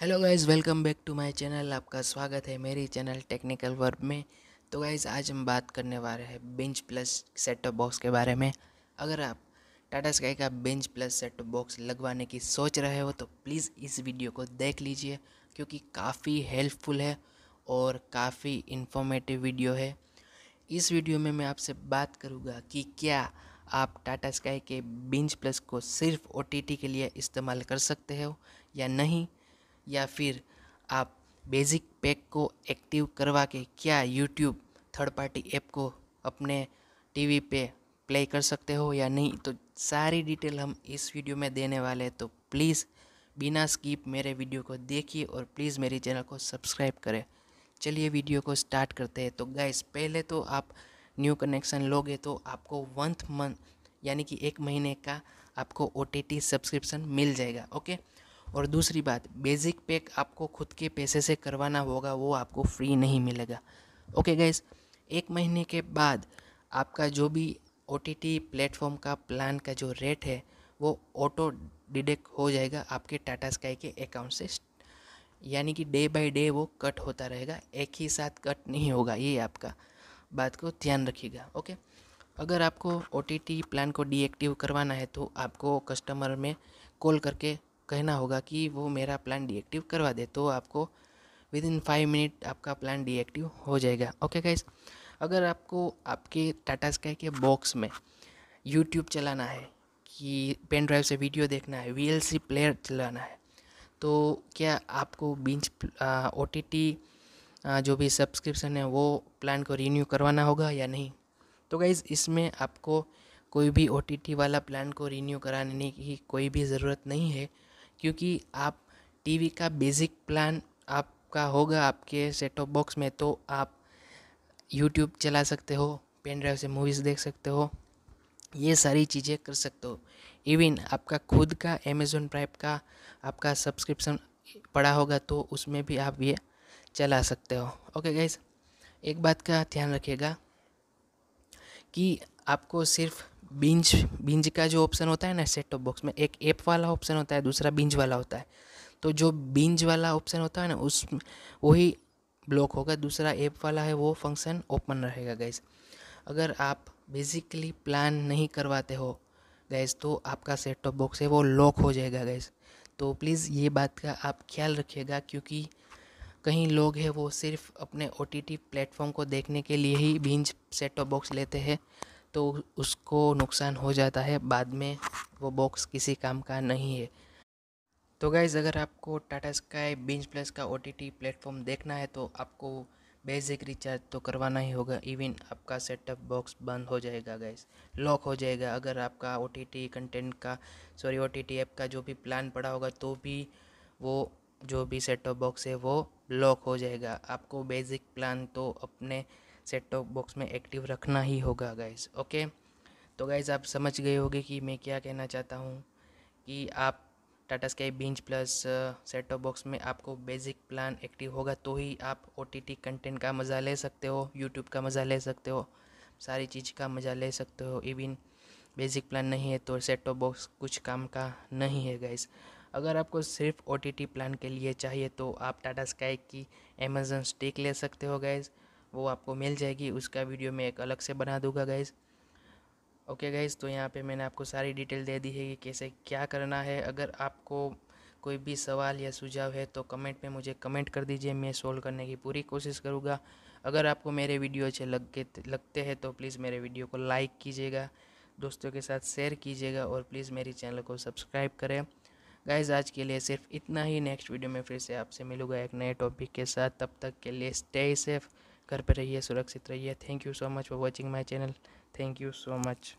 hello guys welcome back to my channel आपका स्वागत है मेरी चैनल टेक्निकल वर्ब में तो गाइज़ आज हम बात करने वाले हैं binge plus set top box के बारे में अगर आप टाटा स्काई का binge plus set top box लगवाने की सोच रहे हो तो प्लीज़ इस वीडियो को देख लीजिए क्योंकि काफ़ी हेल्पफुल है और काफ़ी इन्फॉर्मेटिव वीडियो है इस वीडियो में मैं आपसे बात करूँगा कि क्या आप टाटा स्काई के बेंच प्लस को सिर्फ ओ के लिए इस्तेमाल कर सकते हो या नहीं या फिर आप बेसिक पैक को एक्टिव करवा के क्या यूट्यूब थर्ड पार्टी ऐप को अपने टीवी पे प्ले कर सकते हो या नहीं तो सारी डिटेल हम इस वीडियो में देने वाले हैं तो प्लीज़ बिना स्किप मेरे वीडियो को देखिए और प्लीज़ मेरे चैनल को सब्सक्राइब करें चलिए वीडियो को स्टार्ट करते हैं तो गाइस पहले तो आप न्यू कनेक्शन लोगे तो आपको वंथ मंथ यानी कि एक महीने का आपको ओ सब्सक्रिप्शन मिल जाएगा ओके और दूसरी बात बेसिक पैक आपको खुद के पैसे से करवाना होगा वो आपको फ्री नहीं मिलेगा ओके गैस एक महीने के बाद आपका जो भी ओ टी प्लेटफॉर्म का प्लान का जो रेट है वो ऑटो डिडेक्ट हो जाएगा आपके टाटा स्काई के अकाउंट से यानी कि डे बाय डे वो कट होता रहेगा एक ही साथ कट नहीं होगा ये आपका बात को ध्यान रखिएगा ओके अगर आपको ओ प्लान को डीएक्टिव करवाना है तो आपको कस्टमर में कॉल करके कहना होगा कि वो मेरा प्लान डीएक्टिव करवा दे तो आपको विद इन फाइव मिनट आपका प्लान डीएक्टिव हो जाएगा ओके गाइज अगर आपको आपके टाटा स्काई के बॉक्स में यूट्यूब चलाना है कि पेन ड्राइव से वीडियो देखना है वी प्लेयर चलाना है तो क्या आपको बीच ओ जो भी सब्सक्रिप्शन है वो प्लान को रीन्यू करवाना होगा या नहीं तो गाइज़ इसमें आपको कोई भी ओ वाला प्लान को रीन्यू कराने की कोई भी ज़रूरत नहीं है क्योंकि आप टीवी का बेसिक प्लान आपका होगा आपके सेट बॉक्स में तो आप यूट्यूब चला सकते हो पेन ड्राइव से मूवीज़ देख सकते हो ये सारी चीज़ें कर सकते हो इवन आपका खुद का अमेज़ोन प्राइम का आपका सब्सक्रिप्शन पड़ा होगा तो उसमें भी आप ये चला सकते हो ओके गाइज एक बात का ध्यान रखिएगा कि आपको सिर्फ बिंज बिंज का जो ऑप्शन होता है ना सेट टॉप बॉक्स में एक ऐप वाला ऑप्शन होता है दूसरा बिंज वाला होता है तो जो बिंज वाला ऑप्शन होता है ना उस वही ब्लॉक होगा दूसरा ऐप वाला है वो फंक्शन ओपन रहेगा गैस अगर आप बेसिकली प्लान नहीं करवाते हो गैस तो आपका सेट टॉप बॉक्स है वो लॉक हो जाएगा गैस तो प्लीज़ ये बात का आप ख्याल रखिएगा क्योंकि कहीं लोग हैं वो सिर्फ अपने ओ टी प्लेटफॉर्म को देखने के लिए ही बिंज सेट टॉप बॉक्स लेते हैं तो उसको नुकसान हो जाता है बाद में वो बॉक्स किसी काम का नहीं है तो गाइज़ अगर आपको टाटा स्काई बिंज प्लस का ओ टी प्लेटफॉर्म देखना है तो आपको बेसिक रिचार्ज तो करवाना ही होगा इवन आपका सेटअप बॉक्स बंद हो जाएगा गैस लॉक हो जाएगा अगर आपका ओ टी कंटेंट का सॉरी ओ टी ऐप का जो भी प्लान पड़ा होगा तो भी वो जो भी सेटअप बॉक्स है वो लॉक हो जाएगा आपको बेसिक प्लान तो अपने सेट टॉप बॉक्स में एक्टिव रखना ही होगा गाइज ओके तो गाइज आप समझ गए होगे कि मैं क्या कहना चाहता हूँ कि आप Tata Sky binge plus set top box में आपको बेसिक प्लान एक्टिव होगा तो ही आप ओ टी टी कंटेंट का मज़ा ले सकते हो यूट्यूब का मज़ा ले सकते हो सारी चीज़ का मज़ा ले सकते हो इवन बेसिक प्लान नहीं है तो सेट टॉप बॉक्स कुछ काम का नहीं है गैस अगर आपको सिर्फ ओ टी टी प्लान के लिए चाहिए तो आप टाटा स्काई की अमेजन स्टिक ले सकते हो गैज़ वो आपको मिल जाएगी उसका वीडियो मैं एक अलग से बना दूंगा गाइज़ ओके गाइज़ तो यहाँ पे मैंने आपको सारी डिटेल दे दी है कि कैसे क्या करना है अगर आपको कोई भी सवाल या सुझाव है तो कमेंट में मुझे कमेंट कर दीजिए मैं सोल्व करने की पूरी कोशिश करूँगा अगर आपको मेरे वीडियो अच्छे लगे लगते हैं तो प्लीज़ मेरे वीडियो को लाइक कीजिएगा दोस्तों के साथ शेयर कीजिएगा और प्लीज़ मेरी चैनल को सब्सक्राइब करें गाइज आज के लिए सिर्फ इतना ही नेक्स्ट वीडियो में फिर से आपसे मिलूंगा एक नए टॉपिक के साथ तब तक के लिए स्टे सेफ़ घर पर रहिए सुरक्षित रहिए thank you so much for watching my channel thank you so much